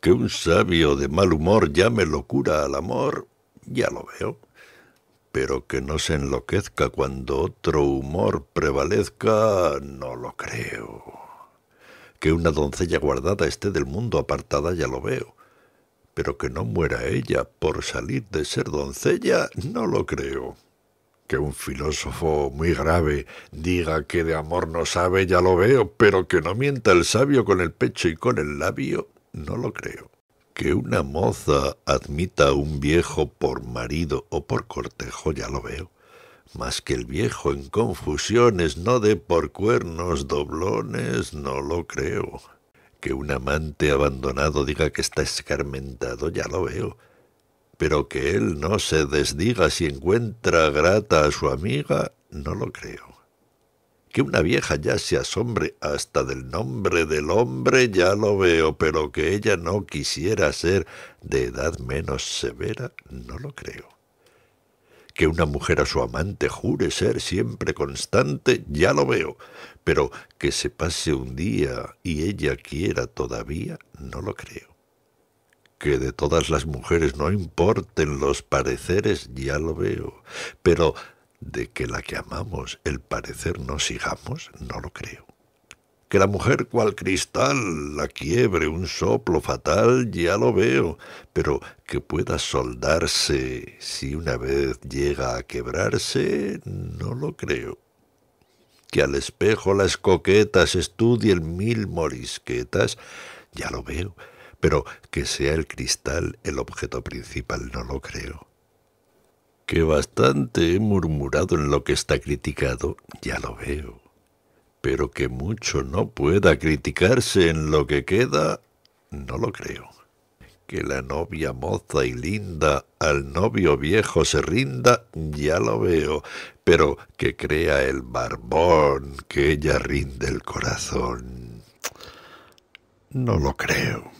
Que un sabio de mal humor llame locura al amor, ya lo veo, pero que no se enloquezca cuando otro humor prevalezca, no lo creo. Que una doncella guardada esté del mundo apartada, ya lo veo, pero que no muera ella por salir de ser doncella, no lo creo. Que un filósofo muy grave diga que de amor no sabe, ya lo veo, pero que no mienta el sabio con el pecho y con el labio, no lo creo. Que una moza admita a un viejo por marido o por cortejo, ya lo veo. Mas que el viejo en confusiones no dé por cuernos doblones, no lo creo. Que un amante abandonado diga que está escarmentado, ya lo veo. Pero que él no se desdiga si encuentra grata a su amiga, no lo creo que una vieja ya se asombre hasta del nombre del hombre ya lo veo, pero que ella no quisiera ser de edad menos severa, no lo creo. Que una mujer a su amante jure ser siempre constante, ya lo veo, pero que se pase un día y ella quiera todavía, no lo creo. Que de todas las mujeres no importen los pareceres, ya lo veo, pero de que la que amamos el parecer nos sigamos, no lo creo. Que la mujer cual cristal la quiebre un soplo fatal, ya lo veo, pero que pueda soldarse si una vez llega a quebrarse, no lo creo que al espejo las coquetas estudien mil morisquetas, ya lo veo, pero que sea el cristal el objeto principal no lo creo que bastante he murmurado en lo que está criticado, ya lo veo, pero que mucho no pueda criticarse en lo que queda, no lo creo. Que la novia moza y linda al novio viejo se rinda, ya lo veo, pero que crea el barbón que ella rinde el corazón, no lo creo.